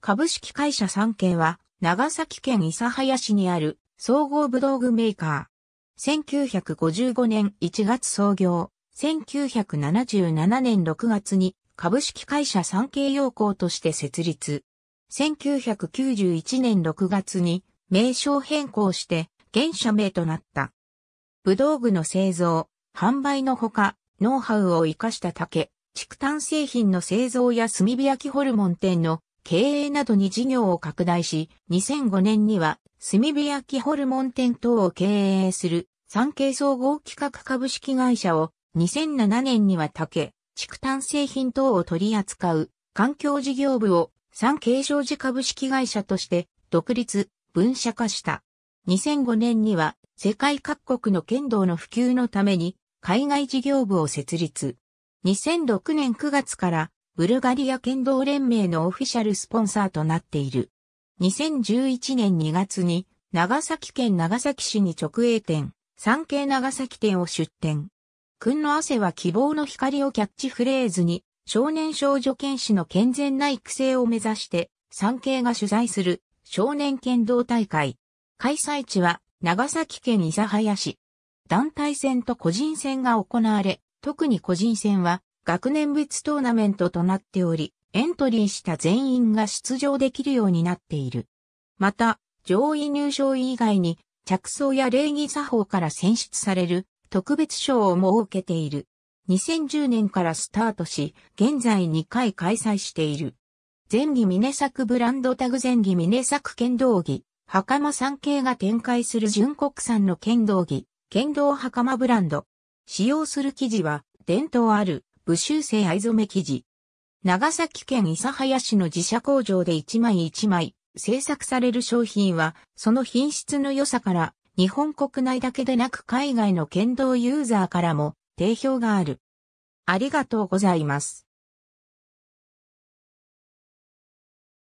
株式会社産経は、長崎県諫早市にある総合武道具メーカー。1955年1月創業、1977年6月に株式会社産経要工として設立。1991年6月に名称変更して現社名となった。武道具の製造、販売のほか、ノウハウを活かした竹、畜炭製品の製造や炭火焼きホルモン店の経営などに事業を拡大し、2005年には炭火焼きホルモン店等を経営する産経総合企画株式会社を2007年には竹、畜炭製品等を取り扱う環境事業部を産経商事株式会社として独立、分社化した。2005年には世界各国の剣道の普及のために海外事業部を設立。2006年9月からブルガリア剣道連盟のオフィシャルスポンサーとなっている。2011年2月に長崎県長崎市に直営店、産経長崎店を出店。君の汗は希望の光をキャッチフレーズに、少年少女剣士の健全な育成を目指して、産経が主催する少年剣道大会。開催地は長崎県諫早市。団体戦と個人戦が行われ、特に個人戦は学年別トーナメントとなっており、エントリーした全員が出場できるようになっている。また、上位入賞以外に、着想や礼儀作法から選出される特別賞を設けている。2010年からスタートし、現在2回開催している。前儀峰作ブランドタグ前儀峰作剣道儀、袴産系が展開する純国産の剣道儀、剣道袴ブランド。使用する生地は、伝統ある武州正藍染生地。長崎県諫早市の自社工場で一枚一枚製作される商品は、その品質の良さから、日本国内だけでなく海外の剣道ユーザーからも定評がある。ありがとうございます。